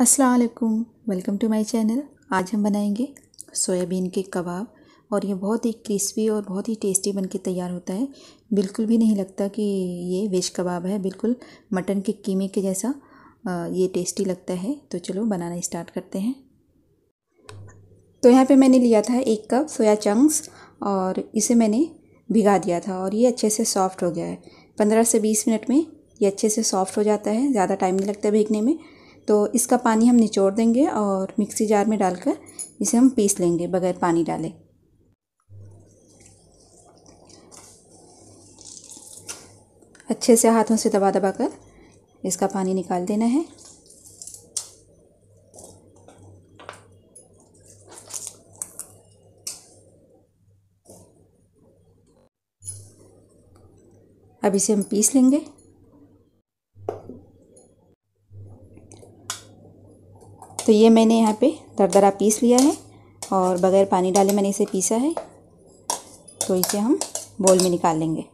असलकुम welcome to my channel आज हम बनाएंगे सोयाबीन के कबाब और ये बहुत ही क्रिस्पी और बहुत ही टेस्टी बन के तैयार होता है बिल्कुल भी नहीं लगता कि ये वेज कबाब है बिल्कुल मटन के कीमे के जैसा ये टेस्टी लगता है तो चलो बनाना स्टार्ट करते हैं तो यहाँ पे मैंने लिया था एक कप सोया चंक्स और इसे मैंने भिगा दिया था और ये अच्छे से सॉफ्ट हो गया है पंद्रह से बीस मिनट में ये अच्छे से सॉफ्ट हो जाता है ज़्यादा टाइम नहीं लगता भीगने में तो इसका पानी हम निचोड़ देंगे और मिक्सी जार में डालकर इसे हम पीस लेंगे बगैर पानी डाले अच्छे से हाथों से दबा दबा कर इसका पानी निकाल देना है अब इसे हम पीस लेंगे तो ये मैंने यहाँ पे दरदरा पीस लिया है और बगैर पानी डाले मैंने इसे पीसा है तो इसे हम बोल में निकाल लेंगे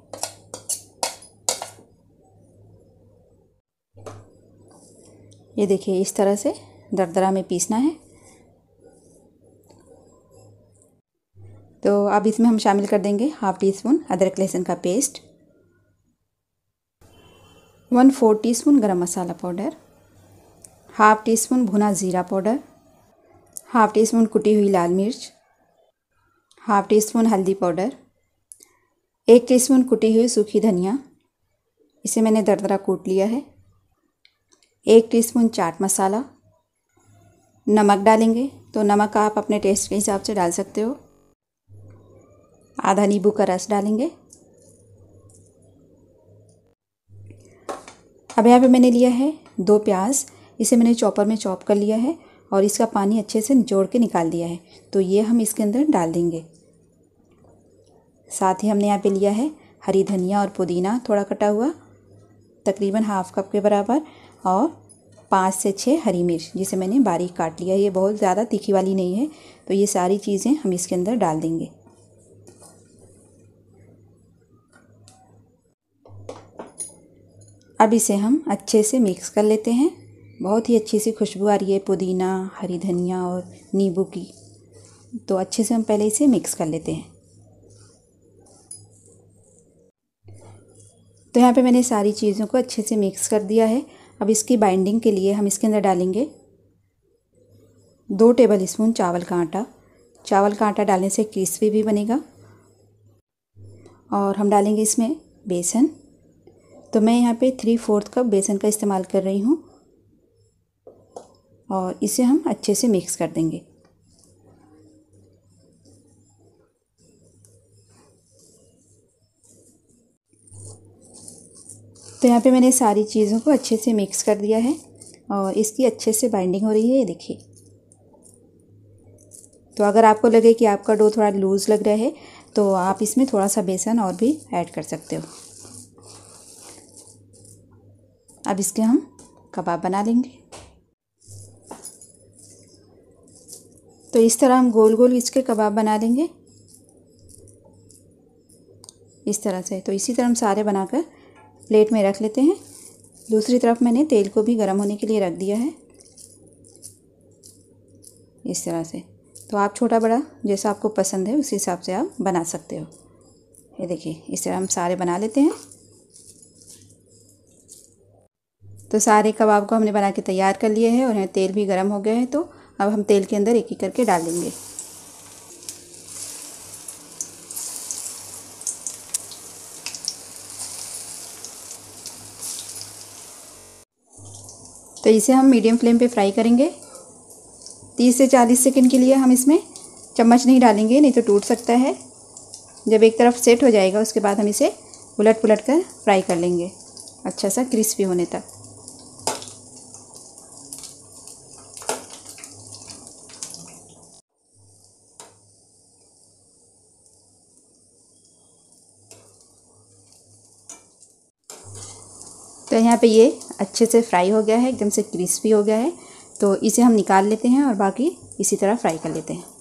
ये देखिए इस तरह से दरदरा में पीसना है तो अब इसमें हम शामिल कर देंगे हाफ़ टी स्पून अदरक लहसुन का paste one four teaspoon garam masala powder half teaspoon भुना ज़ीरा पाउडर हाफ़ टी स्पून कुटी हुई लाल मिर्च हाफ़ टी स्पून हल्दी पाउडर एक टी स्पून कुटी हुई सूखी धनिया इसे मैंने दरदरा कूट लिया है एक टी स्पून चाट मसाला नमक डालेंगे तो नमक आप अपने टेस्ट के हिसाब से डाल सकते हो आधा नींबू का रस डालेंगे अब यहाँ पे मैंने लिया है दो प्याज इसे मैंने चॉपर में चॉप कर लिया है और इसका पानी अच्छे से निचोड़ के निकाल दिया है तो ये हम इसके अंदर डाल देंगे साथ ही हमने यहाँ पे लिया है हरी धनिया और पुदीना थोड़ा कटा हुआ तकरीबन हाफ कप के बराबर और पाँच से छः हरी मिर्च जिसे मैंने बारीक काट लिया है ये बहुत ज़्यादा तीखी वाली नहीं है तो ये सारी चीज़ें हम इसके अंदर डाल देंगे अब इसे हम अच्छे से मिक्स कर लेते हैं बहुत ही अच्छी सी खुशबू आ रही है पुदीना हरी धनिया और नींबू की तो अच्छे से हम पहले इसे मिक्स कर लेते हैं तो यहाँ पे मैंने सारी चीज़ों को अच्छे से मिक्स कर दिया है अब इसकी बाइंडिंग के लिए हम इसके अंदर डालेंगे दो टेबल स्पून चावल का आटा चावल का आटा डालने से क्रिस्पी भी बनेगा और हम डालेंगे इसमें बेसन तो मैं यहाँ पे थ्री फोर्थ कप बेसन का इस्तेमाल कर रही हूँ और इसे हम अच्छे से मिक्स कर देंगे तो यहाँ पे मैंने सारी चीज़ों को अच्छे से मिक्स कर दिया है और इसकी अच्छे से बाइंडिंग हो रही है ये देखिए तो अगर आपको लगे कि आपका डो थोड़ा लूज़ लग रहा है तो आप इसमें थोड़ा सा बेसन और भी ऐड कर सकते हो अब इसके हम कबाब बना लेंगे तो इस तरह हम गोल गोल इसके कबाब बना लेंगे इस तरह से तो इसी तरह हम सारे बनाकर प्लेट में रख लेते हैं दूसरी तरफ मैंने तेल को भी गर्म होने के लिए रख दिया है इस तरह से तो आप छोटा बड़ा जैसा आपको पसंद है उस हिसाब से आप बना सकते हो ये देखिए इस तरह हम सारे बना लेते हैं तो सारे कबाब को हमने बना के तैयार कर लिए हैं और यहाँ तेल भी गर्म हो गया है तो अब हम तेल के अंदर एक एक करके डालेंगे तो इसे हम मीडियम फ्लेम पे फ्राई करेंगे तीस से चालीस सेकंड के लिए हम इसमें चम्मच नहीं डालेंगे नहीं तो टूट सकता है जब एक तरफ सेट हो जाएगा उसके बाद हम इसे उलट पुलट कर फ्राई कर लेंगे अच्छा सा क्रिस्पी होने तक तो यहाँ पे ये अच्छे से फ्राई हो गया है एकदम से क्रिस्पी हो गया है तो इसे हम निकाल लेते हैं और बाकी इसी तरह फ्राई कर लेते हैं